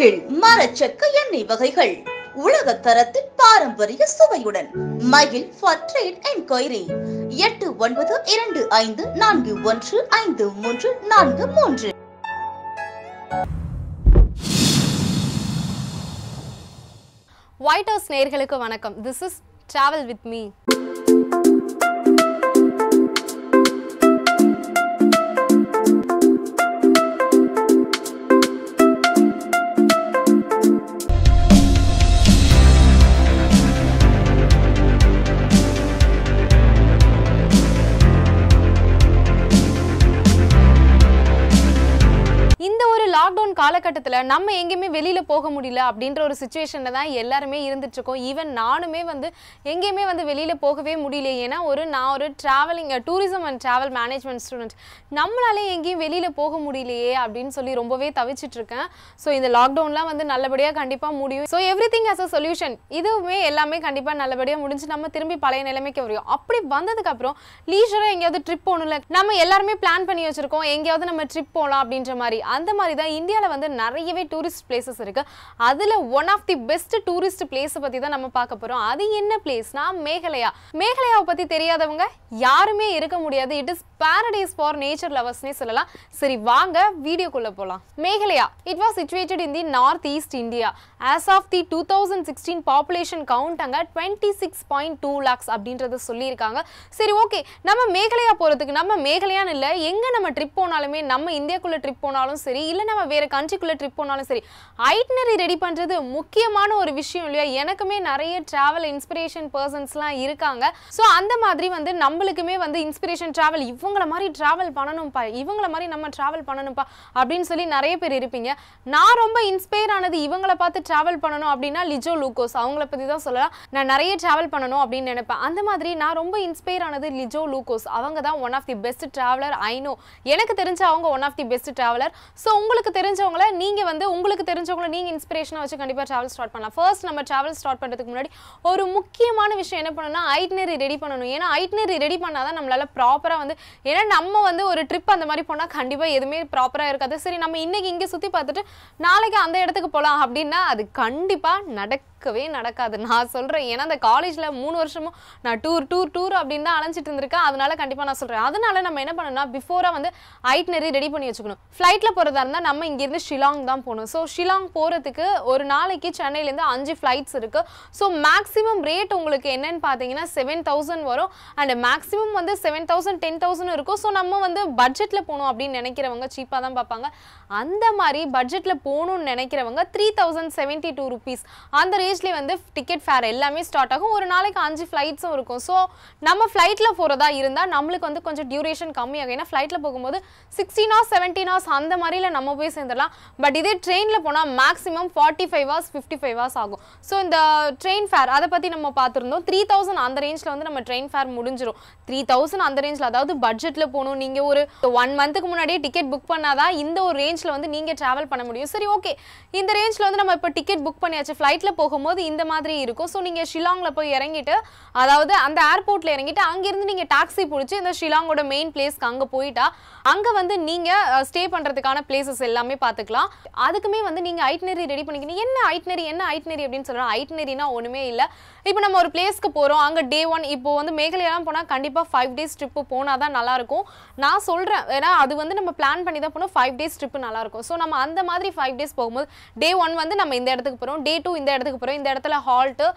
மகிழ் மரச்செக்கு எண்ணெய் வகைகள் உலக தரத்தின் பாரம்பரிய சுவையுடன் மகிழ் ஃபார் ட்ரேட் என்கொயரி எட்டு ஒன்பது இரண்டு ஐந்து நான்கு ஒன்று ஐந்து மூன்று நான்கு மூன்று ஒயிட் ஹவுஸ் நேர்களுக்கு வணக்கம் this is travel with me காலகட்டத்தில் நம்ம எங்கேயுமே வெளியில் போக முடியல அப்படின்ற ஒரு சுச்சுவேஷனில் தான் எல்லாருமே இருந்துட்டுருக்கோம் ஈவன் நானுமே வந்து எங்கேயுமே வந்து வெளியில் போகவே முடியல ஏன்னா ஒரு நான் ஒரு travelling tourism and travel management student நம்மளாலே எங்கேயும் வெளியில் போக முடியலையே அப்படின்னு சொல்லி ரொம்பவே தவிச்சிட்ருக்கேன் ஸோ இந்த லாக்டவுன்லாம் வந்து நல்லபடியாக கண்டிப்பாக முடியும் so everything as a solution இதுவுமே எல்லாமே கண்டிப்பாக நல்லபடியாக முடிஞ்சு நம்ம திரும்பி பழைய நிலைமைக்கு வரையும் அப்படி வந்ததுக்கப்புறம் லீஷராக எங்கேயாவது ட்ரிப் போகணும்ல நம்ம எல்லாருமே பிளான் பண்ணி வச்சுருக்கோம் எங்கேயாவது நம்ம ட்ரிப் போகலாம் அப்படின்ற மாதிரி அந்த மாதிரி தான் இந்தியாவில் வந்து நிறையவே டூரிஸ்ட் பிளேசஸ் இருக்குது அதில் one of the best tourist place பற்றி தான் நம்ம பார்க்க போகிறோம் அது என்ன பிளேஸ்னா மேகலையா மேகலையாவை பற்றி தெரியாதவங்க யாருமே இருக்க முடியாது it is paradise for nature லவர்ஸ்னே சொல்லலாம் சரி வாங்க வீடியோக்குள்ளே போகலாம் Meghalaya it was situated in the north east India as of the two thousand sixteen population count அங்கே twenty six point two lakhs அப்படின்றத சொல்லியிருக்காங்க சரி ஓகே நம்ம மேகலையா போகிறதுக்கு நம்ம மேகலையான்னு இல்லை எங்கே நம்ம ட்ரிப் போனாலுமே நம்ம இந்தியாக்குள்ளே ட்ரிப் போனாலும் சரி இல்லை நம்ம வேறு கண்ட்ரிக்குள்ளே எவ்வளோ ட்ரிப் போனாலும் சரி ஐட்னரி ரெடி பண்ணுறது முக்கியமான ஒரு விஷயம் இல்லையா எனக்குமே நிறைய ட்ராவல் இன்ஸ்பிரேஷன் பர்சன்ஸ்லாம் இருக்காங்க ஸோ அந்த மாதிரி வந்து நம்மளுக்குமே வந்து இன்ஸ்பிரேஷன் ட்ராவல் இவங்கள மாதிரி ட்ராவல் பண்ணணும்ப்பா இவங்கள மாதிரி நம்ம ட்ராவல் பண்ணணும்ப்பா அப்படின்னு சொல்லி நிறைய பேர் இருப்பீங்க நான் ரொம்ப இன்ஸ்பயர் ஆனது இவங்கள பார்த்து ட்ராவல் பண்ணணும் அப்படின்னா லிஜோ லூகோஸ் அவங்கள பற்றி தான் சொல்லலாம் நான் நிறைய ட்ராவல் பண்ணணும் அப்படின்னு நினைப்பேன் அந்த மாதிரி நான் ரொம்ப இன்ஸ்பயர் ஆனது லிஜோ லூகோஸ் அவங்க தான் one of the best traveller I know எனக்கு தெரிஞ்ச அவங்க one of the best traveller so உங்களுக்கு தெரிஞ்சவங்கள நீங்கள் வந்து உங்களுக்கு தெரிஞ்சவங்கள நீங்கள் இன்ஸ்பிரேஷனாக வச்சு கண்டிப்பாக ட்ராவல் ஸ்டார்ட் பண்ணலாம் ஃபர்ஸ்ட் நம்ம ட்ராவல் ஸ்டார்ட் பண்ணுறதுக்கு முன்னாடி ஒரு முக்கியமான விஷயம் என்ன பண்ணணும்னா ஐட்னரி ரெடி பண்ணணும் ஏன்னா ஐட்னரி ரெடி பண்ணால் தான் நம்மளால் ப்ராப்பராக வந்து ஏன்னா நம்ம வந்து ஒரு ட்ரிப் அந்த மாதிரி போனால் கண்டிப்பாக எதுவுமே ப்ராப்பராக இருக்காது சரி நம்ம இன்றைக்கி இங்கே சுற்றி பார்த்துட்டு நாளைக்கு அந்த இடத்துக்கு போகலாம் அப்படின்னா அது கண்டிப்பாக நடக்க நடக்கவே நடக்காது நான் சொல்கிறேன் ஏன்னா அந்த காலேஜில் மூணு வருஷமும் நான் டூர் டூர் டூர் அப்படின்னு தான் அலைஞ்சிட்டு இருந்திருக்கேன் அதனால கண்டிப்பாக நான் சொல்கிறேன் அதனால நம்ம என்ன பண்ணணும்னா பிஃபோராக வந்து ஐட்னரி ரெடி பண்ணி வச்சுக்கணும் ஃப்ளைட்டில் போகிறதா இருந்தால் நம்ம இங்கேருந்து ஷிலாங் ஷிலாங் தான் போகணும் ஸோ ஷிலாங் போகிறதுக்கு ஒரு நாளைக்கு சென்னையிலேருந்து அஞ்சு ஃப்ளைட்ஸ் இருக்குது ஸோ மேக்ஸிமம் ரேட் உங்களுக்கு என்னன்னு பார்த்தீங்கன்னா செவன் தௌசண்ட் வரும் அண்ட் மேக்ஸிமம் வந்து செவன் தௌசண்ட் டென் தௌசண்ட் இருக்கும் ஸோ நம்ம வந்து பட்ஜெட்டில் போகணும் அப்படின்னு நினைக்கிறவங்க சீப்பாக தான் பார்ப்பாங்க அந்த மாதிரி பட்ஜெட்டில் போகணும்னு நினைக்கிறவங்க three thousand seventy two rupees அந்த ரேஞ்ச்லேயே வந்து டிக்கெட் ஃபேர் எல்லாமே ஸ்டார்ட் ஆகும் ஒரு நாளைக்கு அஞ்சு ஃப்ளைட்ஸும் இருக்கும் ஸோ நம்ம ஃப்ளைட்டில் போகிறதா இருந்தால் நம்மளுக்கு வந்து கொஞ்சம் டியூரேஷன் கம்மியாகும் ஏன்னா ஃப்ளைட்டில் போகும்போது சிக்ஸ்டீன் ஹவர்ஸ் செவன்டீன் ஹவர்ஸ் அந்த மாதிரியில் நம்ம போய் சேர்ந்துடலாம் பட் இதே ட்ரெயினில் போனால் maximum forty five hours fifty five hours ஆகும் ஸோ இந்த ட்ரெயின் ஃபேர் அதை பற்றி நம்ம பார்த்துருந்தோம் த்ரீ தௌசண்ட் அந்த ரேஞ்சில் வந்து நம்ம ட்ரெயின் ஃபேர் முடிஞ்சிடும் த்ரீ தௌசண்ட் அந்த ரேஞ்சில் அதாவது பட்ஜெட்டில் போகணும் நீங்கள் ஒரு ஒன் மந்த்துக்கு முன்னாடியே டிக்கெட் புக் பண்ணாதான் இந்த ஒரு ரேஞ்சில் வந்து நீங்கள் ட்ராவல் பண்ண முடியும் சரி ஓகே இந்த ரேஞ்சில் வந்து நம்ம இப்போ டிக்கெட் புக் பண்ணியாச்சு ஃப்ளைட்டில் போகும்போது இந்த மாதிரி இருக்கும் ஸோ நீங்கள் ஷிலாங்கில் போய் இறங்கிட்டு அதாவது அந்த ஏர்போர்ட்டில் இறங்கிட்டு அங்கேருந்து நீங்கள் டாக்ஸி பிடிச்சி இந்த ஷிலாங்கோட மெயின் பிளேஸ்க்கு அங்கே போயிட்டா அங்கே வந்து நீங்கள் ஸ்டே பண்ணுறதுக்கான பிளேசஸ் எல்லாமே பார்த்துக்கலாம் அதுக்குமே வந்து நீங்கள் ஐட்னரி ரெடி பண்ணிக்கணும் என்ன ஐட்னரி என்ன ஐட்னரி அப்படின்னு சொல்கிறோம் ஐட்னரினா ஒன்றுமே இல்லை இப்போ நம்ம ஒரு பிளேஸ்க்கு போகிறோம் அங்கே டே ஒன் இப்போ வந்து மேகலையெல்லாம் போனால் கண்டிப்பாக ஃபைவ் டேஸ் ட்ரிப்பு போனால் தான் நல்லாயிருக்கும் நான் சொல்கிறேன் ஏன்னா அது வந்து நம்ம பிளான் பண்ணி தான் போனோம் ஃபைவ் டேஸ் ட்ரிப்பு நல்லாயிருக்கும் ஸோ நம்ம அந்த மாதிரி ஃபைவ் டேஸ் போகும்போது டே ஒன் வந்து நம்ம இந்த இடத்துக்கு போகிறோம் டே டூ இந்த இடத்துக்கு போகிறோம் இந்த இடத்துல ஹால்ட்டு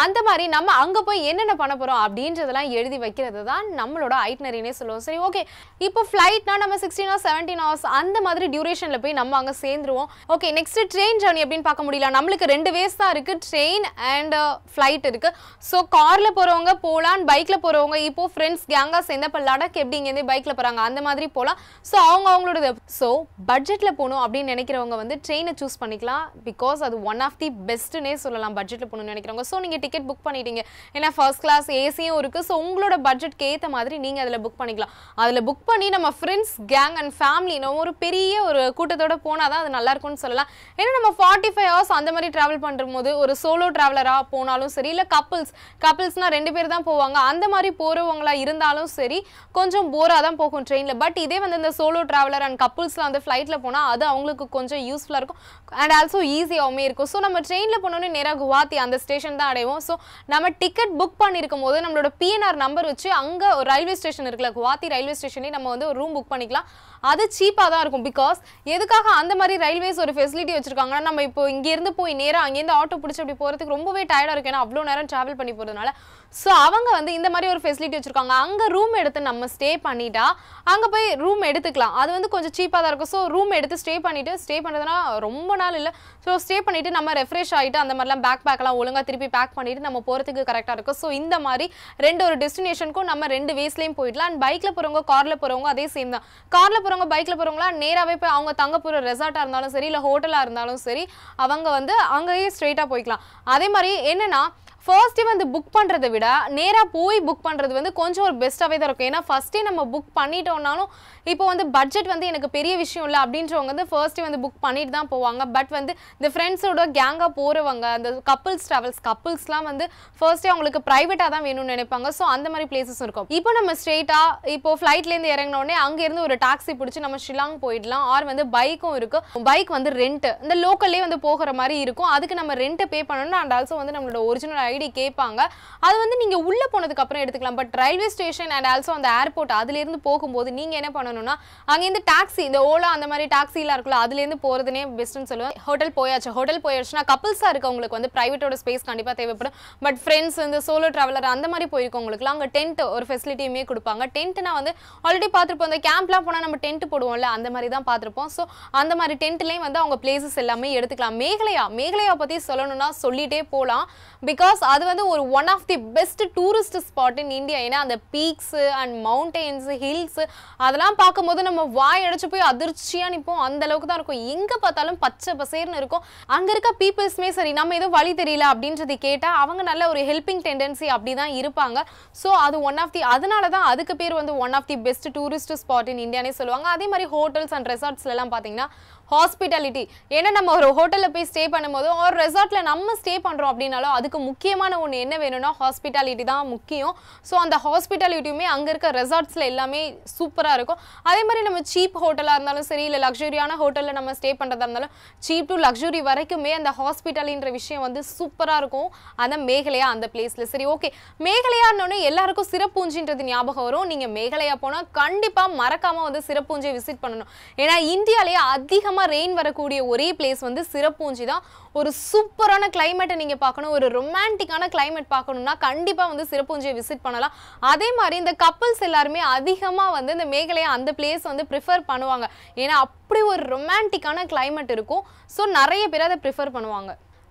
அந்த மாதிரி நம்ம அங்கே போய் என்னென்ன பண்ண போகிறோம் அப்படின்றதெல்லாம் எழுதி வைக்கிறது தான் நம்மளோட ஐட்னரினே சொல்லுவோம் சரி ஓகே இப்போ ஃப்ளைட்னா நம்ம சிக்ஸ்டீன் ஹவர்ஸ் செவன்டீன் ஹவர்ஸ் அந்த மாதிரி டியூரேஷனில் போய் நம்ம அங்கே சேர்ந்துருவோம் ஓகே நெக்ஸ்ட் ட்ரெயின் ஜர்னி அப்படின்னு பார்க்க முடியல நம்மளுக்கு ரெண்டு வேஸ் தான் இருக்குது ட்ரெயின் அண்ட் ஃப்ளைட் uh, இருக்குது ஸோ காரில் போகிறவங்க போகலாம் பைக்கில் போகிறவங்க இப்போ ஃப்ரெண்ட்ஸ் கேங்காக சேர்ந்த இப்போ லடாக் எப்படி இங்கேருந்து பைக்கில் போகிறாங்க அந்த மாதிரி போகலாம் ஸோ அவங்க அவங்களோட ஸோ பட்ஜெட்டில் போகணும் அப்படின்னு நினைக்கிறவங்க வந்து ட்ரெயினை சூஸ் பண்ணிக்கலாம் பிகாஸ் அது ஒன் ஆஃப் தி பெஸ்ட்டுன்னே சொல்லலாம் பட்ஜெட்டில் போகணும்னு நினைக்கிறவங்க ஸோ நீங்கள் டிக்கெட் புக் பண்ணிட்டீங்க ஏன்னா ஃபர்ஸ்ட் கிளாஸ் ஏசியும் இருக்குது ஸோ உங்களோட பட்ஜெட்க்கு ஏற்ற மாதிரி நீங்கள் அதில் புக் பண்ணிக்கலாம் அதில் புக் பண்ணி நம்ம ஃப்ரெண்ட்ஸ் கேங் அண்ட் ஃபேமிலி நம்ம ஒரு பெரிய ஒரு கூட்டத்தோட போனால் தான் அது நல்லாயிருக்கும்னு சொல்லலாம் ஏன்னா நம்ம ஃபார்ட்டி ஃபைவ் ஹவர்ஸ் அந்த மாதிரி ட்ராவல் பண்ணுற போது ஒரு சோலோ ட்ராவலராக போனாலும் சரி இல்லை கப்பிள்ஸ் கப்புள்ஸ்னால் ரெண்டு பேர் தான் போவாங்க அந்த மாதிரி போகிறவங்களா இருந்தாலும் சரி கொஞ்சம் போராக தான் போகும் ட்ரெயினில் பட் இதே வந்து இந்த சோலோ ட்ராவலர் அண்ட் கப்புள்ஸ்லாம் வந்து ஃப்ளைட்டில் போனால் அது அவங்களுக்கு கொஞ்சம் யூஸ்ஃபுல்லாக இருக்கும் அண்ட் ஆல்சோ ஈஸியாகவுமே இருக்கும் ஸோ நம்ம ட்ரெயினில் போனோன்னே நேராக குவாத்தி அந்த ஸ்டேஷன் தான் அடைவோம் இருக்கும் ஸோ நம்ம டிக்கெட் புக் பண்ணியிருக்கும் போது நம்மளோட பிஎன்ஆர் நம்பர் வச்சு அங்கே ஒரு ரயில்வே ஸ்டேஷன் இருக்குல்ல குவாத்தி ரயில்வே ஸ்டேஷனே நம்ம வந்து ஒரு ரூம் புக் பண்ணிக்கலாம் அது சீப்பாக தான் இருக்கும் பிகாஸ் எதுக்காக அந்த மாதிரி ரயில்வேஸ் ஒரு ஃபெசிலிட்டி வச்சுருக்காங்கன்னா நம்ம இப்போ இங்கேருந்து போய் நேராக அங்கேருந்து ஆட்டோ பிடிச்சி அப்படி போகிறதுக்கு ரொம்பவே டயர்டாக இருக்கும் ஏன்னா அவ்வளோ நேரம் ட்ராவல் பண்ணி போகிறதுனால ஸோ அவங்க வந்து இந்த மாதிரி ஒரு ஃபெசிலிட்டி வச்சுருக்காங்க அங்கே ரூம் எடுத்து நம்ம ஸ்டே பண்ணிட்டா அங்கே போய் ரூம் எடுத்துக்கலாம் அது வந்து கொஞ்சம் சீப்பாக தான் இருக்கும் ஸோ ரூம் எடுத்து ஸ்டே பண்ணிவிட்டு ஸ்டே பண்ணுறதுனா ரொம்ப நாள் இல்லை ஸோ ஸ்டே பண்ணிவிட்டு நம்ம ரெஃப்ரெஷ் ஆகிட்டு அந்த மாதிரிலாம் பேக் பேக்கெலாம் ஒழுங்காக திருப்பி பேக் பண்ணிவிட்டு நம்ம போகிறதுக்கு கரெக்டாக இருக்கும் ஸோ இந்த மாதிரி ரெண்டு ஒரு டெஸ்டினேஷனுக்கும் நம்ம ரெண்டு வேஸ்லேயும் போயிடலாம் அண்ட் பைக்கில் போகிறவங்க காரில் போகிறவங்க அதே சேம் தான் காரில் போகிறவங்க பைக்கில் போகிறவங்களா நேராகவே போய் அவங்க தங்க போகிற ரெசார்ட்டாக இருந்தாலும் சரி இல்லை ஹோட்டலாக இருந்தாலும் சரி அவங்க வந்து அங்கேயே ஸ்ட்ரெயிட்டாக போய்க்கலாம் அதே மாதிரி என்னென்னா ஃபர்ஸ்ட் வந்து புக் பண்ணுறதை விட நேராக போய் புக் பண்ணுறது வந்து கொஞ்சம் ஒரு பெஸ்ட்டாகவே தான் இருக்கும் ஏன்னா ஃபஸ்ட்டே நம்ம புக் பண்ணிட்டோம்னாலும் இப்போ வந்து பட்ஜெட் வந்து எனக்கு பெரிய விஷயம் இல்லை அப்படின்றவங்க வந்து ஃபர்ஸ்ட்டே வந்து புக் பண்ணிட்டு தான் போவாங்க பட் வந்து இந்த ஃப்ரெண்ட்ஸோட கேங்காக போகிறவங்க அந்த கப்புள்ஸ் ட்ராவல்ஸ் கப்புள்ஸ்லாம் வந்து ஃபர்ஸ்ட்டே அவங்களுக்கு ப்ரைவேட்டாக தான் வேணும்னு நினைப்பாங்க ஸோ அந்த மாதிரி பிளேசஸ் இருக்கும் இப்போ நம்ம ஸ்ட்ரெயிட்டாக இப்போ ஃப்ளைட்லேருந்து இறங்கினோடனே அங்கேருந்து ஒரு டாக்ஸி பிடிச்சி நம்ம ஷிலாங் போயிடலாம் ஆர் வந்து பைக்கும் இருக்குது பைக் வந்து ரெண்ட் இந்த லோக்கல்லே வந்து போகிற மாதிரி இருக்கும் அதுக்கு நம்ம ரெண்ட்டை பே பண்ணணும் அண்ட் ஆல்சோ வந்து நம்மளோட ஒரிஜினல் ஐடி கேட்பாங்க அது வந்து நீங்கள் உள்ளே போனதுக்கு அப்புறம் எடுத்துக்கலாம் but railway station and also அந்த ஏர்போர்ட் அதுலேருந்து போகும்போது நீங்கள் என்ன பண்ணணும்னா அங்கேருந்து டாக்ஸி இந்த ஓலா அந்த மாதிரி டாக்ஸிலாம் இருக்குல்ல அதுலேருந்து போகிறதுனே பெஸ்ட்டுன்னு சொல்லுவேன் ஹோட்டல் போயாச்சு ஹோட்டல் போயாச்சுன்னா கப்பல்ஸாக இருக்கவங்களுக்கு வந்து ப்ரைவேட்டோட ஸ்பேஸ் கண்டிப்பாக தேவைப்படும் பட் ஃப்ரெண்ட்ஸ் இந்த சோலோ ட்ராவலர் அந்த மாதிரி போயிருக்கவங்களுக்குலாம் அங்கே டென்ட் ஒரு ஃபெசிலிட்டியுமே கொடுப்பாங்க டென்ட்னா வந்து ஆல்ரெடி பார்த்துருப்போம் அந்த கேம்ப்லாம் போனால் நம்ம டென்ட் போடுவோம்ல அந்த மாதிரி தான் பார்த்துருப்போம் ஸோ அந்த மாதிரி டென்ட்லேயும் வந்து அவங்க பிளேசஸ் எல்லாமே எடுத்துக்கலாம் மேகலையா மேகலையா பற்றி சொல்லணும்னா சொல்லிகிட்டே போகலாம் பிகாஸ் அது வந்து ஒரு one of the best tourist spot in India ஏன்னா அந்த பீக்ஸு அண்ட் மவுண்டெயின்ஸ் ஹில்ஸ் அதெல்லாம் பார்க்கும்போது நம்ம வாய் அடைச்சு போய் அதிர்ச்சியாக நிற்போம் அந்த அளவுக்கு தான் இருக்கும் எங்கே பார்த்தாலும் பச்சை பசேர்னு இருக்கும் அங்கே இருக்க பீப்புள்ஸ்மே சரி நம்ம ஏதோ வழி தெரியல அப்படின்றது கேட்டால் அவங்க நல்ல ஒரு ஹெல்பிங் டெண்டன்சி அப்படி தான் இருப்பாங்க ஸோ அது ஒன் ஆஃப் தி அதனால தான் அதுக்கு பேர் வந்து one of the best tourist spot in இந்தியானே சொல்லுவாங்க அதே மாதிரி ஹோட்டல்ஸ் அண்ட் ரெசார்ட்ஸ்லாம் பார்த்தீங்கன்னா ஹாஸ்பிட்டாலிட்டி ஏன்னா நம்ம ஒரு ஹோட்டலில் போய் ஸ்டே பண்ணும்போது ஒரு ரெசார்ட்டில் நம்ம ஸ்டே பண்ணுறோம் அப்படின்னாலும் அதுக்கு முக்கியமான ஒன்று என்ன வேணும்னா ஹாஸ்பிட்டாலிட்டி தான் முக்கியம் ஸோ அந்த ஹாஸ்பிட்டாலிட்டியுமே அங்கே இருக்க ரெசார்ட்ஸில் எல்லாமே சூப்பராக இருக்கும் அதே மாதிரி நம்ம சீப் ஹோட்டலாக இருந்தாலும் சரி இல்லை லக்ஸுரியான ஹோட்டலில் நம்ம ஸ்டே பண்ணுறதா இருந்தாலும் சீப் டு லக்ஸுரி வரைக்குமே அந்த ஹாஸ்பிட்டாலின்ற விஷயம் வந்து சூப்பராக இருக்கும் அந்த மேகலையா அந்த பிளேஸில் சரி ஓகே மேகலையான்னு எல்லாருக்கும் சிறப்பூஞ்சின்றது ஞாபகம் வரும் நீங்கள் மேகலையா போனால் கண்டிப்பாக மறக்காமல் வந்து சிறப்பூஞ்சியை விசிட் பண்ணணும் ஏன்னா இந்தியாவிலேயே அதிகம் அதிகமாக ரெயின் வரக்கூடிய ஒரே பிளேஸ் வந்து சிறப்பூஞ்சி தான் ஒரு சூப்பரான கிளைமேட்டை நீங்கள் பார்க்கணும் ஒரு ரொமான்டிக்கான கிளைமேட் பார்க்கணுன்னா கண்டிப்பாக வந்து சிறப்பூஞ்சியை விசிட் பண்ணலாம் அதே மாதிரி இந்த கப்பல்ஸ் எல்லாருமே அதிகமாக வந்து இந்த மேகலையை அந்த பிளேஸ் வந்து ப்ரிஃபர் பண்ணுவாங்க ஏன்னா அப்படி ஒரு ரொமான்டிக்கான கிளைமேட் இருக்கும் ஸோ நிறைய பேர் அதை ப்ரிஃபர் பண்ணுவாங்க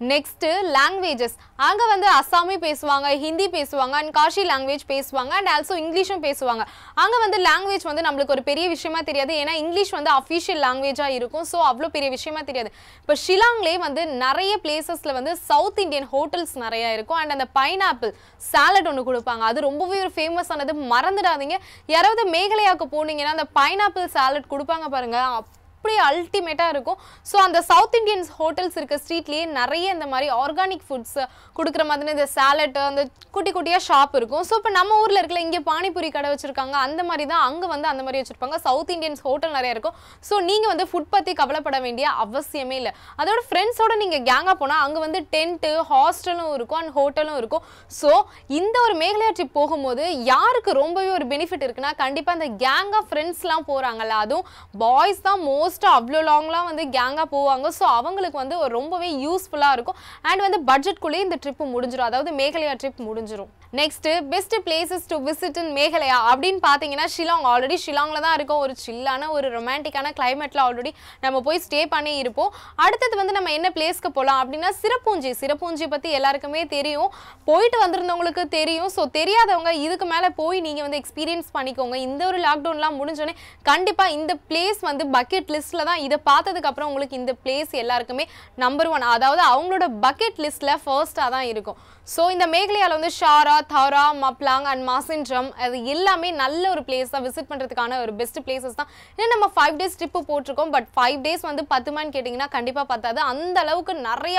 நெக்ஸ்ட்டு லாங்குவேஜஸ் அங்கே வந்து அஸ்ஸாமி பேசுவாங்க ஹிந்தி பேசுவாங்க அண்ட் காஷி லாங்குவேஜ் பேசுவாங்க அண்ட் ஆல்சோ இங்கிலீஷும் பேசுவாங்க அங்கே வந்து லாங்குவேஜ் வந்து நம்மளுக்கு ஒரு பெரிய விஷயமா தெரியாது ஏன்னா இங்கிலீஷ் வந்து அஃபிஷியல் லாங்குவேஜாக இருக்கும் ஸோ அவ்வளோ பெரிய விஷயமா தெரியாது இப்போ ஷிலாங்லேயே வந்து நிறைய பிளேசஸில் வந்து சவுத் இந்தியன் ஹோட்டல்ஸ் நிறையா இருக்கும் அண்ட் அந்த பைனாப்பிள் சாலட் ஒன்று கொடுப்பாங்க அது ரொம்பவே ஒரு ஃபேமஸ் ஆனது மறந்துடாதீங்க யாராவது மேகலையாவுக்கு போனீங்கன்னா அந்த பைனாப்பிள் சாலட் கொடுப்பாங்க பாருங்கள் அப்படியே அல்டிமேட்டாக இருக்கும் ஸோ அந்த சவுத் இண்டியன்ஸ் ஹோட்டல்ஸ் இருக்க ஸ்ட்ரீட்லேயே நிறைய இந்த மாதிரி ஆர்கானிக் ஃபுட்ஸ் கொடுக்குற மாதிரி இந்த சேலட்டு அந்த குட்டி குட்டியாக ஷாப் இருக்கும் ஸோ இப்போ நம்ம ஊரில் இருக்கல இங்கே பானிபூரி கடை வச்சுருக்காங்க அந்த மாதிரி தான் அங்கே வந்து அந்த மாதிரி வச்சுருப்பாங்க சவுத் இண்டியன்ஸ் ஹோட்டல் நிறைய இருக்கும் ஸோ நீங்கள் வந்து ஃபுட் பற்றி கவலைப்பட வேண்டிய அவசியமே இல்லை அதோட ஃப்ரெண்ட்ஸோடு நீங்கள் கேங்காக போனால் அங்கே வந்து டென்ட்டு ஹாஸ்டலும் இருக்கும் அண்ட் ஹோட்டலும் இருக்கும் ஸோ இந்த ஒரு மேகலையாட்சி போகும்போது யாருக்கு ரொம்பவே ஒரு பெனிஃபிட் இருக்குன்னா கண்டிப்பாக அந்த கேங்காக ஃப்ரெண்ட்ஸ்லாம் போகிறாங்கல்ல அதுவும் பாய்ஸ் தான் மோஸ்ட் மோஸ்ட்டாக அவ்வளோ லாங்லாம் வந்து கேங்காக போவாங்க ஸோ அவங்களுக்கு வந்து ரொம்பவே யூஸ்ஃபுல்லாக இருக்கும் அண்ட் வந்து பட்ஜெட்குள்ளேயே இந்த ட்ரிப்பு முடிஞ்சிடும் அதாவது மேகலையா ட்ரிப் முடிஞ்சிடும் next best places to visit in Meghalaya அப்படின்னு பார்த்தீங்கன்னா ஷிலாங் ஆல்ரெடி ஷிலாங்கில் தான் இருக்கும் ஒரு சில்லான ஒரு ரொமான்டிக்கான கிளைமேட்ல ஆல்ரெடி நம்ம போய் ஸ்டே பண்ணி இருப்போம் அடுத்தது வந்து நம்ம என்ன பிளேஸ்க்கு போகலாம் அப்படின்னா சிறப்பூஞ்சி சிறப்பூஞ்சி பற்றி எல்லாருக்குமே தெரியும் போயிட்டு வந்திருந்தவங்களுக்கு தெரியும் ஸோ தெரியாதவங்க இதுக்கு மேலே போய் நீங்கள் வந்து எக்ஸ்பீரியன்ஸ் பண்ணிக்கோங்க இந்த ஒரு லாக்டவுன்லாம் முடிஞ்சோடனே கண்டிப்பாக இந்த பிளேஸ் வந்து பக்கெட் லிஸ்ட்டில் தான் இதை பார்த்ததுக்கப்புறம் உங்களுக்கு இந்த பிளேஸ் எல்லாருக்குமே நம்பர் ஒன் அதாவது அவங்களோட பக்கெட் லிஸ்ட்டில் ஃபர்ஸ்ட்டாக தான் இருக்கும் ஸோ இந்த மேகலையால் வந்து ஷாரா தாரா மப்லாங் அண்ட் மாசின்ட்ரம் அது எல்லாமே நல்ல ஒரு பிளேஸ் தான் விசிட் பண்ணுறதுக்கான ஒரு பெஸ்ட் பிளேசஸ் தான் ஏன்னா நம்ம ஃபைவ் டேஸ் ட்ரிப்பு போட்டிருக்கோம் பட் ஃபைவ் டேஸ் வந்து பத்துமான்னு கேட்டிங்கன்னா கண்டிப்பாக பத்தாது அந்த அளவுக்கு நிறைய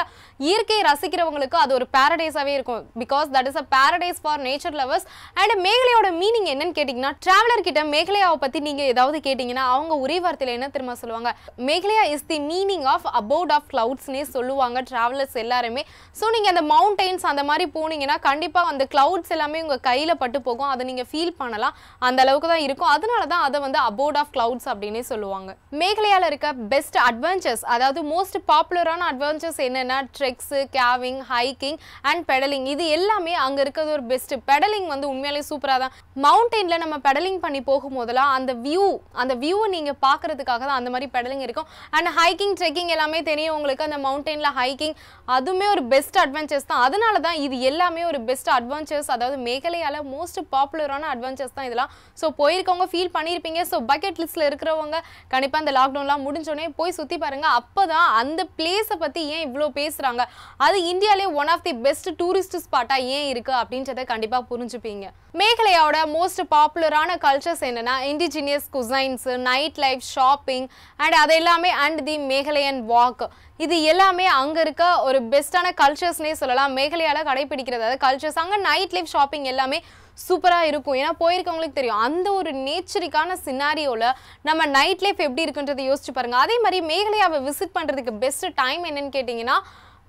இயற்கையை ரசிக்கிறவங்களுக்கு அது ஒரு பேரடைஸாகவே இருக்கும் because that is a paradise for nature lovers and மேகலையோட மீனிங் என்னன்னு கேட்டிங்கன்னா ட்ராவலர் கிட்ட மேகலையாவை பற்றி நீங்கள் ஏதாவது கேட்டிங்கன்னா அவங்க ஒரே வார்த்தையில் என்ன திரும்ப சொல்லுவாங்க Meghalaya is the meaning of about of கிளவுட்ஸ்னே சொல்லுவாங்க ட்ராவலர்ஸ் எல்லாருமே ஸோ நீங்கள் அந்த மவுண்டைன்ஸ் அந்த மாதிரி மாதிரி போனீங்கன்னா கண்டிப்பாக அந்த கிளவுட்ஸ் எல்லாமே உங்கள் கையில் பட்டு போகும் அதை நீங்கள் ஃபீல் பண்ணலாம் அந்த அளவுக்கு தான் இருக்கும் அதனால தான் அதை வந்து அபோர்ட் ஆஃப் கிளவுட்ஸ் அப்படின்னே சொல்லுவாங்க மேகலையால் இருக்க பெஸ்ட் அட்வென்ச்சர்ஸ் அதாவது மோஸ்ட் பாப்புலரான அட்வென்ச்சர்ஸ் என்னென்னா treks caving hiking and pedaling இது எல்லாமே அங்கே இருக்கிறது ஒரு பெஸ்ட்டு பெடலிங் வந்து உண்மையாலே சூப்பராக தான் மவுண்டெயினில் நம்ம பெடலிங் பண்ணி போகும் போதெல்லாம் அந்த வியூ அந்த வியூவை நீங்கள் பார்க்குறதுக்காக தான் அந்த மாதிரி பெடலிங் இருக்கும் அண்ட் ஹைக்கிங் ட்ரெக்கிங் எல்லாமே தெரியும் உங்களுக்கு அந்த மவுண்டெயினில் ஹைக்கிங் அதுவுமே ஒரு பெஸ்ட் அட்வென்ச்சர்ஸ் தான் அதனால தான் இது எல்லாமே ஒரு பெஸ்ட் அட்வென்ச்சர்ஸ் அதாவது மேகலையால் மோஸ்ட் பாப்புலரான அட்வென்ச்சர்ஸ் தான் இதெல்லாம் ஸோ போயிருக்கவங்க ஃபீல் பண்ணியிருப்பீங்க ஸோ பக்கெட் லிஸ்ட்டில் இருக்கிறவங்க கண்டிப்பாக அந்த லாக்டவுன்லாம் முடிஞ்சோடனே போய் சுற்றி பாருங்கள் அப்போ தான் அந்த பிளேஸை பற்றி ஏன் இவ்வளோ பேசுகிறாங்க அது இந்தியாலே one of the best tourist ஸ்பாட்டாக ஏன் இருக்குது அப்படின்றத கண்டிப்பாக புரிஞ்சுப்பீங்க மேகலையாவோட மோஸ்ட் பாப்புலரான கல்ச்சர்ஸ் என்னென்னா indigenous cuisines night life shopping and அதெல்லாமே எல்லாமே அண்ட் தி மேகலையன் வாக் இது எல்லாமே அங்கே இருக்க ஒரு பெஸ்ட்டான கல்ச்சர்ஸ்னே சொல்லலாம் மேகலையால் கடைபிடிக்கிறது அதாவது கல்ச்சர்ஸ் அங்கே நைட் லைஃப் ஷாப்பிங் எல்லாமே சூப்பராக இருக்கும் ஏன்னா போயிருக்கவங்களுக்கு தெரியும் அந்த ஒரு நேச்சரிக்கான சினாரியோவில் நம்ம நைட் லைஃப் எப்படி இருக்குன்றதை யோசிச்சு பாருங்கள் அதே மாதிரி மேகலையாவை விசிட் பண்ணுறதுக்கு பெஸ்ட் டைம் என்னன்னு கேட்டிங்கன்னா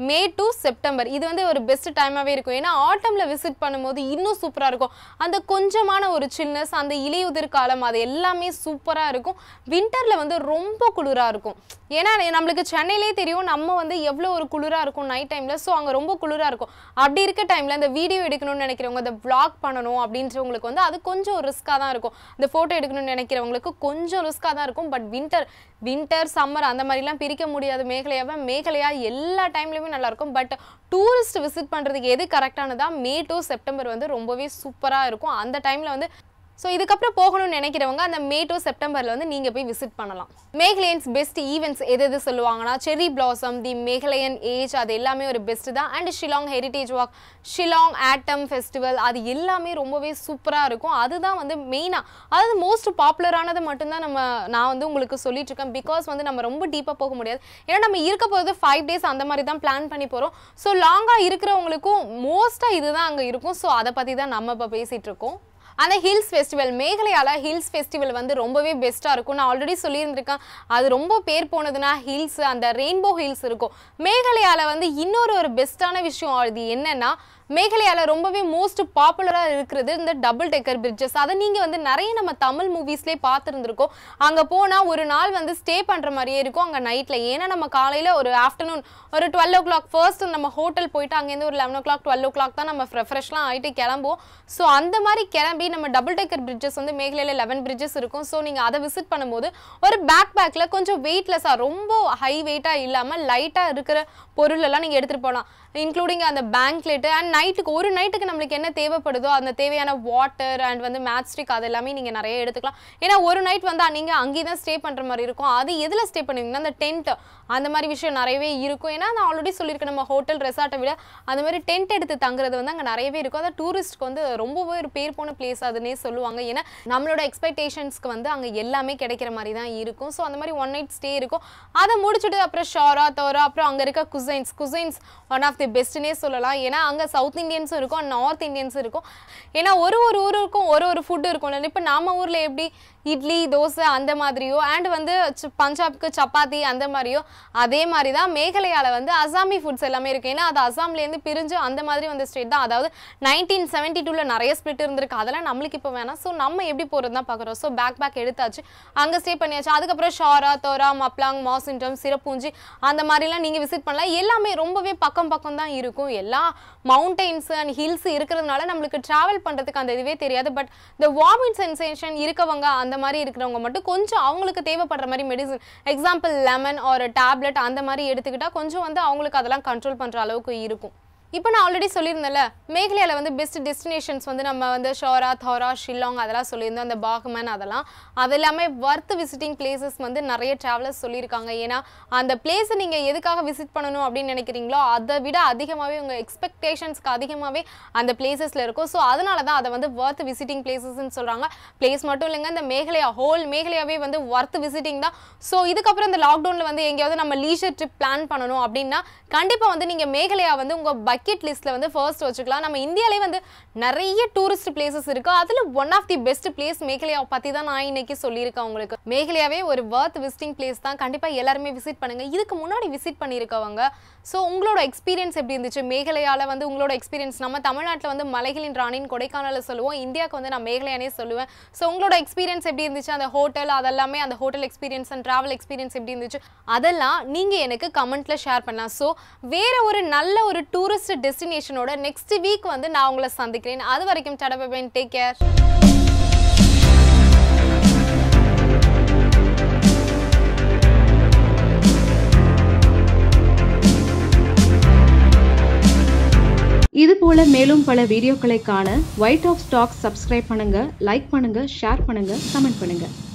மே டு செப்டம்பர் இது வந்து ஒரு பெஸ்ட் டைமாகவே இருக்கும் ஏன்னா ஆட்டமில் விசிட் பண்ணும்போது இன்னும் சூப்பராக இருக்கும் அந்த கொஞ்சமான ஒரு சில்னஸ் அந்த இலையுதிர் காலம் அது எல்லாமே சூப்பராக இருக்கும் வின்டரில் வந்து ரொம்ப குளிராக இருக்கும் ஏன்னா நம்மளுக்கு சென்னையிலே தெரியும் நம்ம வந்து எவ்வளோ ஒரு குளிராக இருக்கும் நைட் டைமில் ஸோ அங்கே ரொம்ப குளிராக இருக்கும் அப்படி இருக்க டைமில் அந்த வீடியோ எடுக்கணும்னு நினைக்கிறவங்க அந்த விளாக் பண்ணணும் அப்படின்றவங்களுக்கு வந்து அது கொஞ்சம் ரிஸ்க்காக தான் இருக்கும் இந்த ஃபோட்டோ எடுக்கணும்னு நினைக்கிறவங்களுக்கு கொஞ்சம் ரிஸ்க்காக தான் இருக்கும் பட் வின்டர் வின்டர் சம்மர் அந்த மாதிரிலாம் பிரிக்க முடியாத மேகலையாக மேகலையாக எல்லா டைம்லையும் ரொம்பவே நல்லாயிருக்கும் பட் டூரிஸ்ட் விசிட் பண்ணுறதுக்கு எது கரெக்டானதாக மே டு செப்டம்பர் வந்து ரொம்பவே சூப்பராக இருக்கும் அந்த டைமில் வந்து ஸோ இதுக்கப்புறம் போகணும்னு நினைக்கிறவங்க அந்த மே டு செப்டம்பரில் வந்து நீங்கள் போய் விசிட் பண்ணலாம் மேகலையன்ஸ் பெஸ்ட் ஈவெண்ட்ஸ் எது எது சொல்லுவாங்கன்னா செரி பிளாசம் தி மேகலையன் ஏஜ் அது எல்லாமே ஒரு பெஸ்ட்டு தான் and Shillong heritage walk Shillong autumn festival அது எல்லாமே ரொம்பவே சூப்பராக இருக்கும் அதுதான் வந்து மெயினாக அதாவது மோஸ்ட் பாப்புலரானது மட்டும்தான் நம்ம நான் வந்து உங்களுக்கு சொல்லிட்டுருக்கேன் பிகாஸ் வந்து நம்ம ரொம்ப டீப்பாக போக முடியாது ஏன்னா நம்ம இருக்க போகிறது ஃபைவ் டேஸ் அந்த மாதிரி தான் பிளான் பண்ணி போகிறோம் ஸோ லாங்காக இருக்கிறவங்களுக்கும் மோஸ்ட்டாக இதுதான் அங்கே இருக்கும் ஸோ அதை பற்றி தான் நம்ம இப்போ பேசிகிட்டு இருக்கோம் ஆனால் ஹில்ஸ் ஃபெஸ்டிவல் மேகலையால் ஹில்ஸ் ஃபெஸ்டிவல் வந்து ரொம்பவே பெஸ்ட்டாக இருக்கும் நான் ஆல்ரெடி சொல்லியிருந்திருக்கேன் அது ரொம்ப பேர் போனதுன்னா ஹில்ஸ் அந்த ரெயின்போ ஹில்ஸ் இருக்கும் மேகலையால் வந்து இன்னொரு ஒரு பெஸ்ட்டான விஷயம் அது என்னென்னா மேகலையால ரொம்பவே மோஸ்ட் பாப்புலரா இருக்கிறது இந்த டபுள் டெக்கர் பிரிட்ஜஸ் அதை நீங்க வந்து நிறைய நம்ம தமிழ் மூவிஸ்லேயே பார்த்துருந்துருக்கோம் அங்க போனா ஒரு நாள் வந்து ஸ்டே பண்ற மாதிரியே இருக்கும் அங்க நைட்ல ஏன்னா நம்ம காலையில ஒரு ஆஃப்டர்நூன் ஒரு டுவெல் ஓ கிளாக் ஃபர்ஸ்ட் நம்ம ஹோட்டல் போயிட்டு அங்கேருந்து ஒரு eleven o'clock twelve o'clock தான் நம்ம ஃப்ரெஷ்லாம் ஆகிட்டு கிளம்புவோம் ஸோ அந்த மாதிரி கிளம்பி நம்ம டபுள் டெக்கர் பிரிட்ஜஸ் வந்து மேகலையில் லெவன் பிரிட்ஜஸ் இருக்கும் ஸோ நீங்கள் அதை விசிட் பண்ணும்போது ஒரு பேக் பேக்கில் கொஞ்சம் வெயிட்லெஸ்ஸாக ரொம்ப ஹை வெயிட்டாக இல்லாமல் லைட்டாக இருக்கிற பொருளெல்லாம் நீங்கள் எடுத்துகிட்டு போகலாம் இன்க்ளூடிங் அந்த பேங்க்லெட்டு அண்ட் நைட்டுக்கு ஒரு நைட்டுக்கு நம்மளுக்கு என்ன தேவைப்படுதோ அந்த தேவையான வாட்டர் அண்ட் வந்து ஸ்டிக் அது எல்லாமே நீங்கள் நிறைய எடுத்துக்கலாம் ஏன்னா ஒரு நைட் வந்து நீங்கள் அங்கேயே தான் ஸ்டே பண்ணுற மாதிரி இருக்கும் அது எதில் ஸ்டே பண்ணுவீங்கன்னா அந்த டென்ட் அந்த மாதிரி விஷயம் நிறையவே இருக்கும் ஏன்னா நான் ஆல்ரெடி சொல்லியிருக்கேன் நம்ம ஹோட்டல் ரெசார்ட்டை விட அந்த மாதிரி டென்ட் எடுத்து தங்குறது வந்து அங்கே நிறையவே இருக்கும் அது டூரிஸ்ட்க்கு வந்து ரொம்பவே ஒரு பேர் போன பிளேஸ் அதுன்னே சொல்லுவாங்க ஏன்னா நம்மளோட எக்ஸ்பெக்டேஷன்ஸ்க்கு வந்து அங்கே எல்லாமே கிடைக்கிற மாதிரி தான் இருக்கும் ஸோ அந்த மாதிரி ஒன் நைட் ஸ்டே இருக்கும் அதை முடிச்சுட்டு அப்புறம் ஷாரா தோரா அப்புறம் அங்கே இருக்க cuisines cuisines one of the the பெஸ்ட்னே சொல்லலாம் ஏன்னா அங்கே சவுத் இந்தியன்ஸும் இருக்கும் நார்த் இந்தியன்ஸும் இருக்கும் ஏன்னா ஒரு ஒரு ஊருக்கும் ஒரு ஒரு ஃபுட்டு இருக்கும் இப்போ நாம ஊரில் எப்படி இட்லி தோசை அந்த மாதிரியோ அண்ட் வந்து பஞ்சாப்க்கு சப்பாத்தி அந்த மாதிரியோ அதே மாதிரி தான் மேகலையால வந்து அசாமி ஃபுட்ஸ் எல்லாமே இருக்குது ஏன்னா அது அசாம்லேருந்து பிரிஞ்சு அந்த மாதிரி வந்த ஸ்டேட் தான் அதாவது நைன்டீன் செவன்ட்டி டூவில் நிறைய ஸ்பிளிட் இருந்திருக்கு அதெல்லாம் நம்மளுக்கு இப்போ வேணாம் ஸோ நம்ம எப்படி போகிறது தான் பார்க்குறோம் ஸோ பேக் பேக் எடுத்தாச்சு அங்கே ஸ்டே பண்ணியாச்சு அதுக்கப்புறம் ஷாரா தோரா மப்ளாங் மாசின்டம் சிறப்பூஞ்சி அந்த மாதிரிலாம் நீங்கள் விசிட் பண்ணலாம் எல்லாமே ரொம்பவே பக்கம் பக்கம் தான் இருக்கும் எல்லா மவுண்டெயின்ஸ் அண்ட் ஹில்ஸ் இருக்கிறதுனால நம்மளுக்கு ட்ராவல் பண்ணுறதுக்கு அந்த இதுவே தெரியாது பட் இந்த வாமிட் சென்சேஷன் இருக்கவங்க அந்த அந்த மாதிரி இருக்கிறவங்க மட்டும் கொஞ்சம் அவங்களுக்கு தேவைப்படுற மாதிரி மெடிசன் எக்ஸாம்பிள் லெமன் ஒரு டேப்லெட் அந்த மாதிரி எடுத்துக்கிட்டால் கொஞ்சம் வந்து அவங்களுக்கு அதெல்லாம் கண்ட்ரோல் பண்ணுற அளவுக்கு இருக்கும் இப்போ நான் ஆல்ரெடி சொல்லியிருந்தேன்ல மேகலையில் வந்து பெஸ்ட் டெஸ்டினேஷன்ஸ் வந்து நம்ம வந்து ஷோரா தோரா ஷில்லாங் அதெல்லாம் சொல்லியிருந்தோம் அந்த பாகமன் அதெல்லாம் அது எல்லாமே ஒர்த் விசிட்டிங் பிளேசஸ் வந்து நிறைய ட்ராவலர்ஸ் சொல்லியிருக்காங்க ஏன்னா அந்த பிளேஸை நீங்கள் எதுக்காக விசிட் பண்ணணும் அப்படின்னு நினைக்கிறீங்களோ அதை விட அதிகமாகவே உங்கள் எக்ஸ்பெக்டேஷன்ஸ்க்கு அதிகமாகவே அந்த பிளேசஸில் இருக்கும் ஸோ அதனால தான் அதை வந்து ஒர்த் விசிட்டிங் பிளேசஸ்ன்னு சொல்கிறாங்க பிளேஸ் மட்டும் இல்லைங்க இந்த மேகலையா ஹோல் மேகலையாவே வந்து ஒர்த் விசிட்டிங் தான் ஸோ இதுக்கப்புறம் இந்த லாக்டவுனில் வந்து எங்கேயாவது நம்ம லீஷர் ட்ரிப் பிளான் பண்ணணும் அப்படின்னா கண்டிப்பாக வந்து நீங்கள் மேகலையா வந்து உங்கள் பக் பக்கெட் லிஸ்ட்டில் வந்து ஃபர்ஸ்ட் வச்சுக்கலாம் நம்ம இந்தியாலே வந்து நிறைய டூரிஸ்ட் பிளேசஸ் இருக்கு அதில் one of the best place மேகலையாவை பற்றி தான் நான் இன்னைக்கு சொல்லியிருக்கேன் உங்களுக்கு மேகலையாவே ஒரு வர்த் விசிட்டிங் பிளேஸ் தான் கண்டிப்பாக எல்லாருமே விசிட் பண்ணுங்க இதுக்கு முன்னாடி விசிட் பண்ணியிருக்கவங்க ஸோ உங்களோட எக்ஸ்பீரியன்ஸ் எப்படி இருந்துச்சு மேகலையாவில் வந்து உங்களோட எக்ஸ்பீரியன்ஸ் நம்ம தமிழ்நாட்டில் வந்து மலைகளின் ராணின் கொடைக்கானலில் சொல்லுவோம் இந்தியாவுக்கு வந்து நான் மேகலையானே சொல்லுவேன் ஸோ உங்களோட எக்ஸ்பீரியன்ஸ் எப்படி இருந்துச்சு அந்த ஹோட்டல் அதெல்லாமே அந்த hotel experience and travel experience எப்படி இருந்துச்சு அதெல்லாம் நீங்கள் எனக்கு கமெண்ட்டில் ஷேர் பண்ணலாம் ஸோ வேற ஒரு நல்ல ஒரு டூரிஸ்ட் நெக்ஸ்ட் டெஸ்டினேஷனோட நெக்ஸ்ட் வீக் வந்து நான் உங்களை சந்திக்கிறேன் அது வரைக்கும் டடபபேன் டேக் கேர் இது போல மேலும் பல வீடியோக்களை ஆஃப் பண்ணுங்க லைக் பண்ணுங்க ஷேர் பண்ணுங்க கமெண்ட் பண்ணுங்க